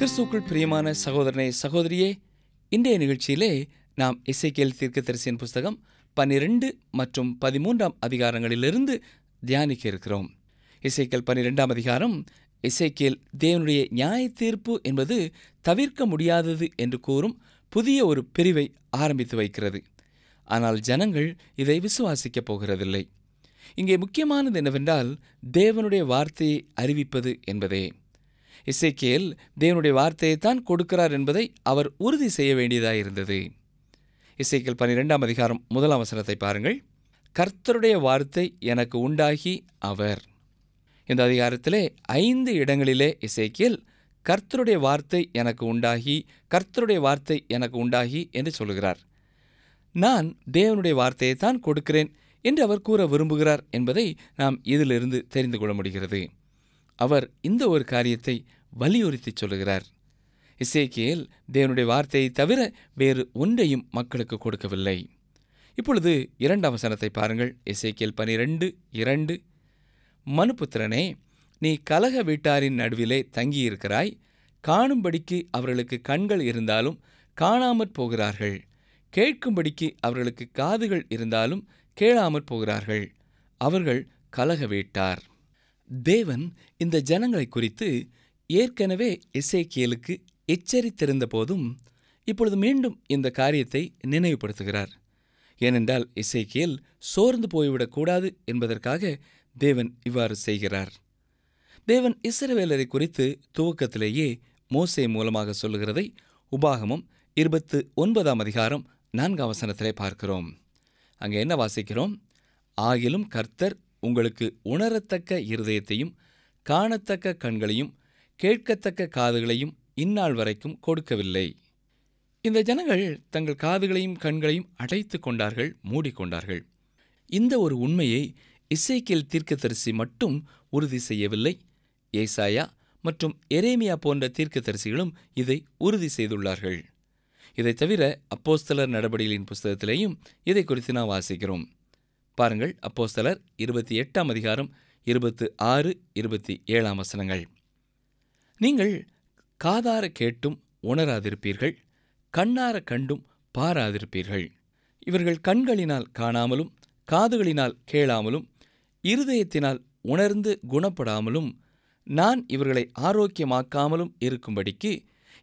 கிறிஸ்துக்குள் பிரியமான சகோதரனே சகோதரியே இன்றைய நிகழ்ச்சியிலே நாம் இசைக்கேல் தீர்க்கதரிசியின் புஸ்தகம் பன்னிரெண்டு மற்றும் பதிமூன்றாம் அதிகாரங்களிலிருந்து தியானிக்க இருக்கிறோம் இசைக்கேல் பன்னிரெண்டாம் அதிகாரம் இசைக்கேல் தேவனுடைய நியாய தீர்ப்பு என்பது தவிர்க்க முடியாதது என்று கூறும் புதிய ஒரு பிரிவை ஆரம்பித்து வைக்கிறது ஆனால் ஜனங்கள் இதை விசுவாசிக்கப் போகிறதில்லை இங்கே முக்கியமானது என்னவென்றால் தேவனுடைய வார்த்தையை அறிவிப்பது என்பதே இசைக்கேல் தேவனுடைய வார்த்தையை தான் கொடுக்கிறார் என்பதை அவர் உறுதி செய்ய வேண்டியதாக இருந்தது இசைக்கேல் பன்னிரெண்டாம் அதிகாரம் முதல் அவசரத்தை பாருங்கள் கர்த்தருடைய வார்த்தை எனக்கு உண்டாகி அவர் இந்த அதிகாரத்திலே ஐந்து இடங்களிலே இசைக்கேல் கர்த்தருடைய வார்த்தை எனக்கு உண்டாகி கர்த்தருடைய வார்த்தை எனக்கு உண்டாகி என்று சொல்கிறார் நான் தேவனுடைய வார்த்தையை தான் கொடுக்கிறேன் என்று அவர் கூற விரும்புகிறார் என்பதை நாம் இதிலிருந்து தெரிந்து கொள்ள முடிகிறது அவர் இந்த ஒரு காரியத்தை வலியுறுத்தி சொல்கிறார் இசைக்கியல் தேவனுடைய வார்த்தையை தவிர வேறு ஒன்றையும் மக்களுக்கு கொடுக்கவில்லை இப்பொழுது இரண்டாம் வசனத்தை பாருங்கள் இசைக்கியல் பனிரெண்டு இரண்டு மனுபுத்திரனே நீ கலக வீட்டாரின் நடுவிலே தங்கியிருக்கிறாய் காணும்படிக்கு அவர்களுக்கு கண்கள் இருந்தாலும் காணாமற் போகிறார்கள் கேட்கும்படிக்கு அவர்களுக்கு காதுகள் இருந்தாலும் கேளாமற் போகிறார்கள் அவர்கள் கலக வீட்டார் தேவன் இந்த ஜனங்களை குறித்து ஏற்கனவே இசைக்கியலுக்கு எச்சரித்திருந்த போதும் இப்பொழுது மீண்டும் இந்த காரியத்தை நினைவுபடுத்துகிறார் ஏனென்றால் இசைக்கியல் சோர்ந்து போய்விடக்கூடாது என்பதற்காக தேவன் இவ்வாறு செய்கிறார் தேவன் இஸ்ரவேலரை குறித்து துவக்கத்திலேயே மோசை மூலமாக சொல்லுகிறதை உபாகமம் இருபத்து ஒன்பதாம் அதிகாரம் நான்காம் வசனத்திலே பார்க்கிறோம் அங்கே என்ன வாசிக்கிறோம் ஆகிலும் கர்த்தர் உங்களுக்கு உணரத்தக்க இருதயத்தையும் காணத்தக்க கண்களையும் கேட்கத்தக்க காதுகளையும் இந்நாள் வரைக்கும் கொடுக்கவில்லை இந்த ஜனங்கள் தங்கள் காதுகளையும் கண்களையும் அடைத்து கொண்டார்கள் மூடிக்கொண்டார்கள் இந்த ஒரு உண்மையை இசைக்கியல் தீர்க்கதரிசி மட்டும் உறுதி செய்யவில்லை ஏசாயா மற்றும் எரேமியா போன்ற தீர்க்கதரிசிகளும் இதை உறுதி செய்துள்ளார்கள் இதை தவிர அப்போஸ்தலர் நடபடிகளின் புஸ்தகத்திலேயும் இதை குறித்து நாம் வாசிக்கிறோம் பாருங்கள் அப்போஸ்தலர் இருபத்தி எட்டாம் அதிகாரம் இருபத்து ஆறு இருபத்தி ஏழாம் வசனங்கள் நீங்கள் காதார கேட்டும் உணராதிருப்பீர்கள் கண்ணார கண்டும் பாராதிருப்பீர்கள் இவர்கள் கண்களினால் காணாமலும் காதுகளினால் கேளாமலும் இருதயத்தினால் உணர்ந்து குணப்படாமலும் நான் இவர்களை ஆரோக்கியமாக்காமலும் இருக்கும்படிக்கு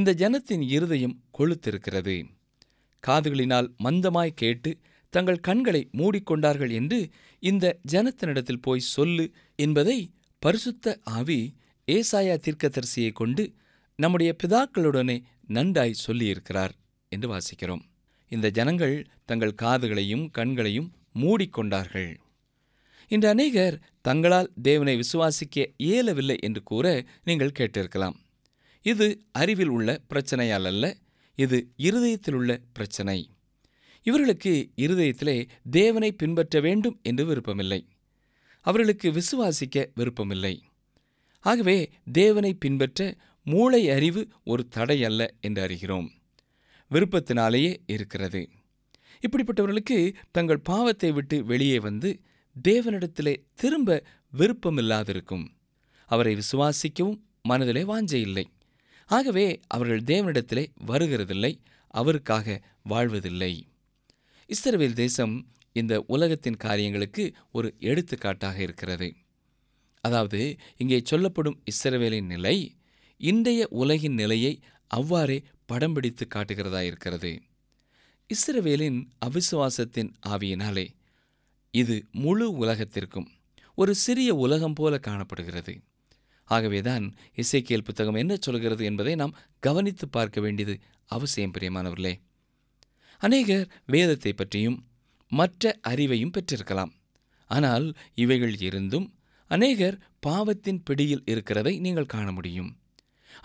இந்த ஜனத்தின் இருதயம் கொளுத்திருக்கிறது காதுகளினால் மந்தமாய் கேட்டு தங்கள் கண்களை மூடிக்கொண்டார்கள் என்று இந்த ஜனத்தினிடத்தில் போய் சொல்லு என்பதை பரிசுத்த ஆவி ஏசாயா தீர்க்கதரிசியை கொண்டு நம்முடைய பிதாக்களுடனே நன்றாய் சொல்லியிருக்கிறார் என்று வாசிக்கிறோம் இந்த ஜனங்கள் தங்கள் காதுகளையும் கண்களையும் மூடிக்கொண்டார்கள் இன்று அநேகர் தங்களால் தேவனை விசுவாசிக்க இயலவில்லை என்று கூற நீங்கள் கேட்டிருக்கலாம் இது அறிவில் உள்ள பிரச்சனையால் அல்ல இது இருதயத்தில் உள்ள பிரச்சனை இவர்களுக்கு இருதயத்திலே தேவனை பின்பற்ற வேண்டும் என்று விருப்பமில்லை அவர்களுக்கு விசுவாசிக்க விருப்பமில்லை ஆகவே தேவனை பின்பற்ற மூளை அறிவு ஒரு தடை அல்ல என்று அறிகிறோம் விருப்பத்தினாலேயே இருக்கிறது இப்படிப்பட்டவர்களுக்கு தங்கள் பாவத்தை விட்டு வெளியே வந்து தேவனிடத்திலே திரும்ப விருப்பமில்லாதிருக்கும் அவரை விசுவாசிக்கவும் மனதிலே வாஞ்சையில்லை இல்லை ஆகவே அவர்கள் தேவனிடத்திலே வருகிறதில்லை அவருக்காக வாழ்வதில்லை இஸ்ரவேல் தேசம் இந்த உலகத்தின் காரியங்களுக்கு ஒரு எடுத்துக்காட்டாக இருக்கிறது அதாவது இங்கே சொல்லப்படும் இஸ்ரவேலின் நிலை இன்றைய உலகின் நிலையை அவ்வாறே படம் பிடித்து காட்டுகிறதா இருக்கிறது இஸ்ரவேலின் அவிசுவாசத்தின் ஆவியினாலே இது முழு உலகத்திற்கும் ஒரு சிறிய உலகம் போல காணப்படுகிறது ஆகவேதான் இசைக்கியல் புத்தகம் என்ன சொல்கிறது என்பதை நாம் கவனித்து பார்க்க வேண்டியது அவசியம் பிரியமானவர்களே அநேகர் வேதத்தை பற்றியும் மற்ற அறிவையும் பெற்றிருக்கலாம் ஆனால் இவைகள் இருந்தும் அநேகர் பாவத்தின் பிடியில் இருக்கிறதை நீங்கள் காண முடியும்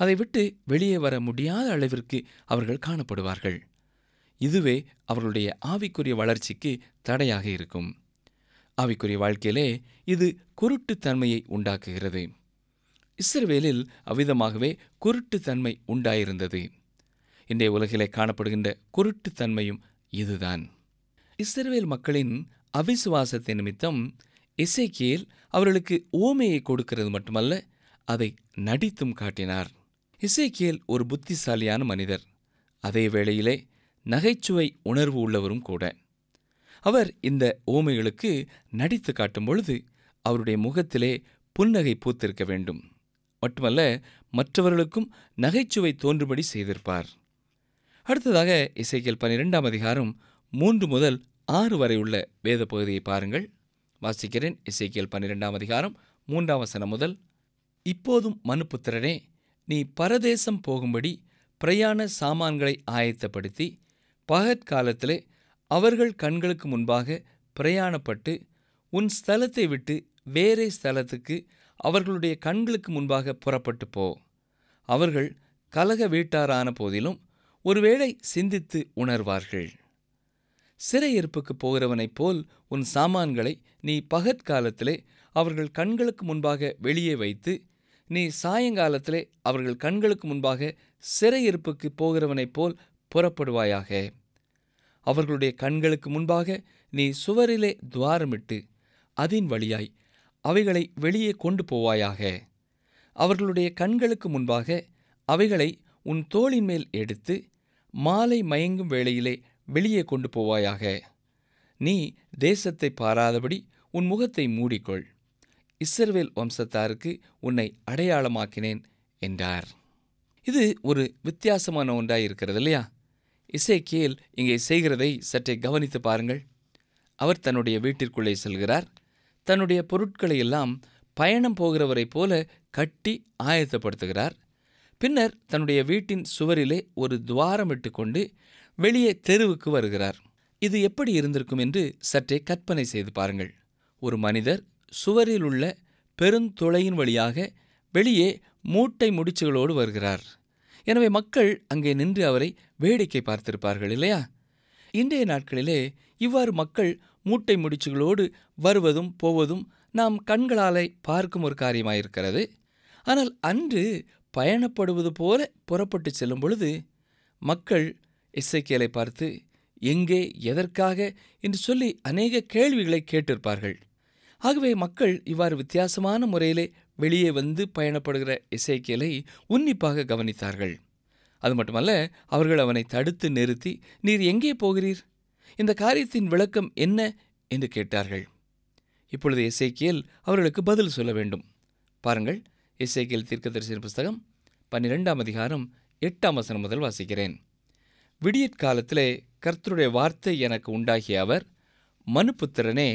அதை விட்டு வெளியே வர முடியாத அளவிற்கு அவர்கள் காணப்படுவார்கள் இதுவே அவர்களுடைய ஆவிக்குரிய வளர்ச்சிக்கு தடையாக இருக்கும் ஆவிக்குரிய வாழ்க்கையிலே இது குருட்டுத்தன்மையை உண்டாக்குகிறது இஸ்ரவேலில் அவ்விதமாகவே குருட்டுத்தன்மை உண்டாயிருந்தது இன்றைய உலகிலே காணப்படுகின்ற குருட்டுத்தன்மையும் இதுதான் இஸ்ரவேல் மக்களின் அவிசுவாசத்தை நிமித்தம் இசைக்கியல் அவர்களுக்கு ஓமையை கொடுக்கிறது மட்டுமல்ல அதை நடித்தும் காட்டினார் இசைக்கியல் ஒரு புத்திசாலியான மனிதர் அதே வேளையிலே நகைச்சுவை உணர்வு உள்ளவரும் கூட அவர் இந்த ஓமைகளுக்கு நடித்து காட்டும் பொழுது அவருடைய முகத்திலே புன்னகை பூத்திருக்க வேண்டும் மட்டுமல்ல மற்றவர்களுக்கும் நகைச்சுவை தோன்றும்படி செய்திருப்பார் அடுத்ததாக இசைக்கியல் பன்னிரெண்டாம் அதிகாரம் மூன்று முதல் ஆறு வரை உள்ள வேத பகுதியை பாருங்கள் வாசிக்கிறேன் இசைக்கியல் பன்னிரெண்டாம் அதிகாரம் மூன்றாம் வசனம் முதல் இப்போதும் மனுப்புத்திரனே நீ பரதேசம் போகும்படி பிரயாண சாமான்களை ஆயத்தப்படுத்தி பகற்காலத்திலே அவர்கள் கண்களுக்கு முன்பாக பிரயாணப்பட்டு உன் ஸ்தலத்தை விட்டு வேறே ஸ்தலத்துக்கு அவர்களுடைய கண்களுக்கு முன்பாக புறப்பட்டு போ அவர்கள் கலக வீட்டாரான போதிலும் ஒருவேளை சிந்தித்து உணர்வார்கள் சிறையிருப்புக்கு போகிறவனைப் போல் உன் சாமான்களை நீ பகற்காலத்திலே அவர்கள் கண்களுக்கு முன்பாக வெளியே வைத்து நீ சாயங்காலத்திலே அவர்கள் கண்களுக்கு முன்பாக சிறையிருப்புக்கு போகிறவனைப் போல் புறப்படுவாயாக அவர்களுடைய கண்களுக்கு முன்பாக நீ சுவரிலே துவாரமிட்டு அதன் வழியாய் அவைகளை வெளியே கொண்டு போவாயாக அவர்களுடைய கண்களுக்கு முன்பாக அவைகளை உன் தோளின் மேல் எடுத்து மாலை மயங்கும் வேளையிலே வெளியே கொண்டு போவாயாக நீ தேசத்தை பாராதபடி உன் முகத்தை மூடிக்கொள் இஸ்ரவேல் வம்சத்தாருக்கு உன்னை அடையாளமாக்கினேன் என்றார் இது ஒரு வித்தியாசமான ஒன்றாய் இருக்கிறது இல்லையா கேல் இங்கே செய்கிறதை சற்றே கவனித்து பாருங்கள் அவர் தன்னுடைய வீட்டிற்குள்ளே செல்கிறார் தன்னுடைய பொருட்களை எல்லாம் பயணம் போகிறவரைப் போல கட்டி ஆயத்தப்படுத்துகிறார் பின்னர் தன்னுடைய வீட்டின் சுவரிலே ஒரு துவாரம் கொண்டு வெளியே தெருவுக்கு வருகிறார் இது எப்படி இருந்திருக்கும் என்று சற்றே கற்பனை செய்து பாருங்கள் ஒரு மனிதர் சுவரில் உள்ள பெருந்துளையின் வழியாக வெளியே மூட்டை முடிச்சுகளோடு வருகிறார் எனவே மக்கள் அங்கே நின்று அவரை வேடிக்கை பார்த்திருப்பார்கள் இல்லையா இன்றைய நாட்களிலே இவ்வாறு மக்கள் மூட்டை முடிச்சுகளோடு வருவதும் போவதும் நாம் கண்களாலே பார்க்கும் ஒரு காரியமாயிருக்கிறது ஆனால் அன்று பயணப்படுவது போல புறப்பட்டு செல்லும் பொழுது மக்கள் இசைக்கேலை பார்த்து எங்கே எதற்காக என்று சொல்லி அநேக கேள்விகளை கேட்டிருப்பார்கள் ஆகவே மக்கள் இவ்வாறு வித்தியாசமான முறையிலே வெளியே வந்து பயணப்படுகிற இசைக்கேலை உன்னிப்பாக கவனித்தார்கள் அது மட்டுமல்ல அவர்கள் அவனை தடுத்து நிறுத்தி நீர் எங்கே போகிறீர் இந்த காரியத்தின் விளக்கம் என்ன என்று கேட்டார்கள் இப்பொழுது இசைக்கியல் அவர்களுக்கு பதில் சொல்ல வேண்டும் பாருங்கள் இசைக்கியல் தீர்க்கதரிசன புஸ்தகம் பன்னிரெண்டாம் அதிகாரம் எட்டாம் வசனம் முதல் வாசிக்கிறேன் விடியற்காலத்திலே கர்த்தருடைய வார்த்தை எனக்கு உண்டாகிய அவர் மனுப்புத்திரனே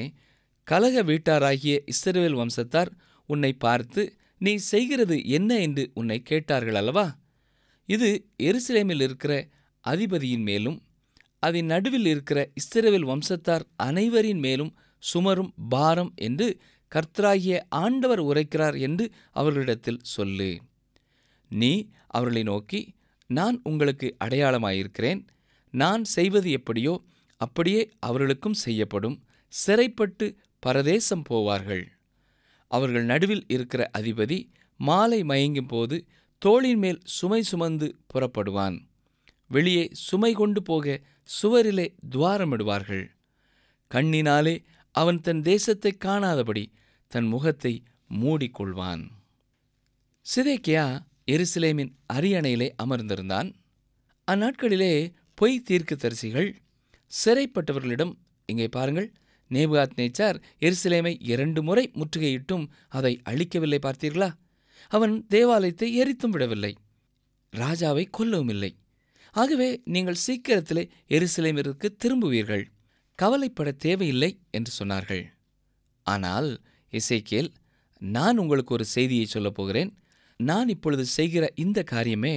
கலக வீட்டாராகிய இஸ்ரவேல் வம்சத்தார் உன்னை பார்த்து நீ செய்கிறது என்ன என்று உன்னை கேட்டார்கள் அல்லவா இது எருசலேமில் இருக்கிற அதிபதியின் மேலும் அதன் நடுவில் இருக்கிற இஸ்ரவேல் வம்சத்தார் அனைவரின் மேலும் சுமரும் பாரம் என்று கர்த்தராகிய ஆண்டவர் உரைக்கிறார் என்று அவர்களிடத்தில் சொல்லு நீ அவர்களை நோக்கி நான் உங்களுக்கு அடையாளமாயிருக்கிறேன் நான் செய்வது எப்படியோ அப்படியே அவர்களுக்கும் செய்யப்படும் சிறைப்பட்டு பரதேசம் போவார்கள் அவர்கள் நடுவில் இருக்கிற அதிபதி மாலை மயங்கும் போது தோளின் மேல் சுமை சுமந்து புறப்படுவான் வெளியே சுமை கொண்டு போக சுவரிலே துவாரமிடுவார்கள் கண்ணினாலே அவன் தன் தேசத்தை காணாதபடி தன் முகத்தை மூடிக்கொள்வான் சிதேக்கியா எருசலேமின் அரியணையிலே அமர்ந்திருந்தான் அந்நாட்களிலே பொய் தரிசிகள் சிறைப்பட்டவர்களிடம் இங்கே பாருங்கள் நேபுகாத் நேச்சார் எருசலேமை இரண்டு முறை முற்றுகையிட்டும் அதை அழிக்கவில்லை பார்த்தீர்களா அவன் தேவாலயத்தை எரித்தும் விடவில்லை ராஜாவை கொல்லவும் இல்லை ஆகவே நீங்கள் சீக்கிரத்திலே எருசலேமிற்கு திரும்புவீர்கள் கவலைப்பட தேவையில்லை என்று சொன்னார்கள் ஆனால் இசைக்கேல் நான் உங்களுக்கு ஒரு செய்தியை சொல்லப்போகிறேன் நான் இப்பொழுது செய்கிற இந்த காரியமே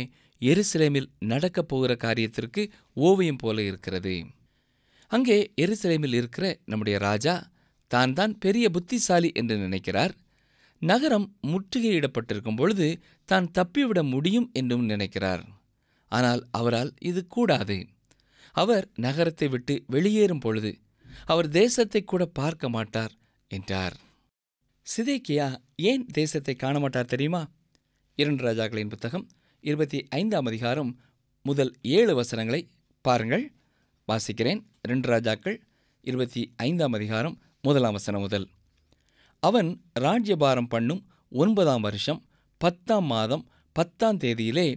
எருசலேமில் நடக்கப் போகிற காரியத்திற்கு ஓவியம் போல இருக்கிறது அங்கே எருசலேமில் இருக்கிற நம்முடைய ராஜா தான் தான் பெரிய புத்திசாலி என்று நினைக்கிறார் நகரம் முற்றுகையிடப்பட்டிருக்கும் பொழுது தான் தப்பிவிட முடியும் என்றும் நினைக்கிறார் ஆனால் அவரால் இது கூடாது அவர் நகரத்தை விட்டு வெளியேறும் பொழுது அவர் தேசத்தை கூட பார்க்க மாட்டார் என்றார் சிதைக்கியா ஏன் தேசத்தை காண மாட்டார் தெரியுமா இரண்டு ராஜாக்களின் புத்தகம் இருபத்தி ஐந்தாம் அதிகாரம் முதல் ஏழு வசனங்களை பாருங்கள் வாசிக்கிறேன் ரெண்டு ராஜாக்கள் இருபத்தி ஐந்தாம் அதிகாரம் முதலாம் வசனம் முதல் அவன் ராஜ்யபாரம் பண்ணும் ஒன்பதாம் வருஷம் பத்தாம் மாதம் பத்தாம் தேதியிலே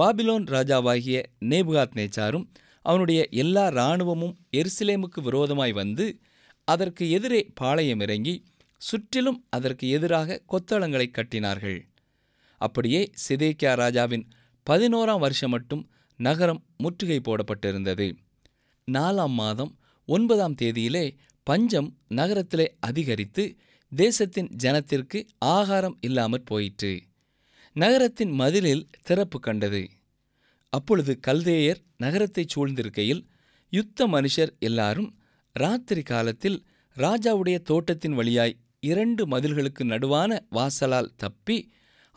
பாபிலோன் ராஜாவாகிய நேபுகாத் நேச்சாரும் அவனுடைய எல்லா இராணுவமும் எருசலேமுக்கு விரோதமாய் வந்து அதற்கு எதிரே பாளையம் இறங்கி சுற்றிலும் அதற்கு எதிராக கொத்தளங்களை கட்டினார்கள் அப்படியே சிதேக்கியா ராஜாவின் பதினோராம் வருஷம் மட்டும் நகரம் முற்றுகை போடப்பட்டிருந்தது நாலாம் மாதம் ஒன்பதாம் தேதியிலே பஞ்சம் நகரத்திலே அதிகரித்து தேசத்தின் ஜனத்திற்கு ஆகாரம் இல்லாமற் போயிற்று நகரத்தின் மதிலில் திறப்பு கண்டது அப்பொழுது கல்தேயர் நகரத்தைச் சூழ்ந்திருக்கையில் யுத்த மனுஷர் எல்லாரும் ராத்திரி காலத்தில் ராஜாவுடைய தோட்டத்தின் வழியாய் இரண்டு மதில்களுக்கு நடுவான வாசலால் தப்பி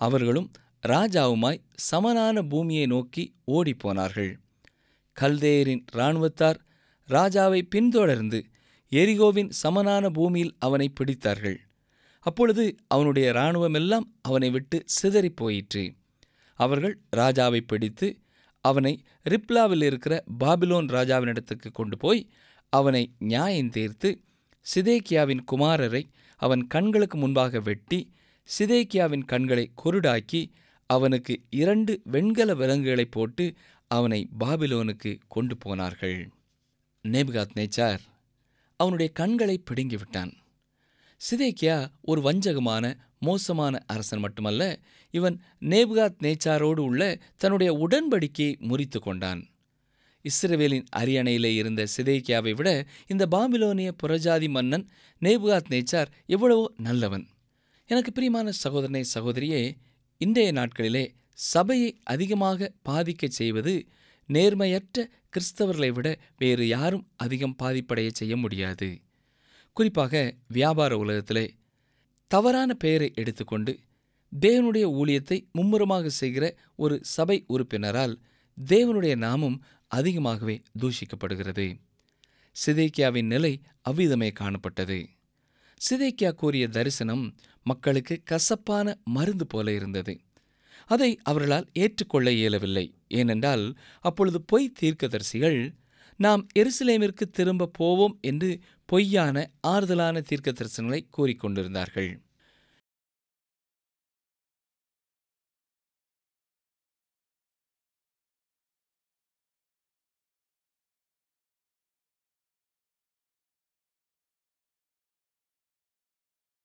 அவர்களும் ராஜாவுமாய் சமனான பூமியை நோக்கி ஓடிப்போனார்கள் கல்தேயரின் இராணுவத்தார் ராஜாவை பின்தொடர்ந்து எரிகோவின் சமனான பூமியில் அவனை பிடித்தார்கள் அப்பொழுது அவனுடைய இராணுவமெல்லாம் அவனை விட்டு சிதறிப் போயிற்று அவர்கள் ராஜாவை பிடித்து அவனை ரிப்லாவில் இருக்கிற பாபிலோன் ராஜாவினிடத்துக்கு கொண்டு போய் அவனை நியாயம் தீர்த்து சிதேக்கியாவின் குமாரரை அவன் கண்களுக்கு முன்பாக வெட்டி சிதேக்கியாவின் கண்களை குருடாக்கி அவனுக்கு இரண்டு வெண்கல விலங்குகளை போட்டு அவனை பாபிலோனுக்கு கொண்டு போனார்கள் நேபுகாத் நேச்சார் அவனுடைய கண்களை பிடுங்கிவிட்டான் சிதேக்கியா ஒரு வஞ்சகமான மோசமான அரசன் மட்டுமல்ல இவன் நேபுகாத் நேச்சாரோடு உள்ள தன்னுடைய உடன்படிக்கையை முறித்து கொண்டான் இஸ்ரவேலின் அரியணையிலே இருந்த சிதேக்கியாவை விட இந்த பாபிலோனிய புறஜாதி மன்னன் நேபுகாத் நேச்சார் எவ்வளவோ நல்லவன் எனக்கு பிரியமான சகோதரனை சகோதரியே இன்றைய நாட்களிலே சபையை அதிகமாக பாதிக்க செய்வது நேர்மையற்ற கிறிஸ்தவர்களை விட வேறு யாரும் அதிகம் பாதிப்படைய செய்ய முடியாது குறிப்பாக வியாபார உலகத்திலே தவறான பெயரை எடுத்துக்கொண்டு தேவனுடைய ஊழியத்தை மும்முரமாக செய்கிற ஒரு சபை உறுப்பினரால் தேவனுடைய நாமம் அதிகமாகவே தூஷிக்கப்படுகிறது சிதைக்கியாவின் நிலை அவ்விதமே காணப்பட்டது சிதைக்கியா கூறிய தரிசனம் மக்களுக்கு கசப்பான மருந்து போல இருந்தது அதை அவர்களால் ஏற்றுக்கொள்ள இயலவில்லை ஏனென்றால் அப்பொழுது பொய் தீர்க்கதரிசிகள் நாம் எருசலேமிற்கு திரும்ப போவோம் என்று பொய்யான ஆறுதலான தீர்க்க தரிசனங்களை கூறிக்கொண்டிருந்தார்கள்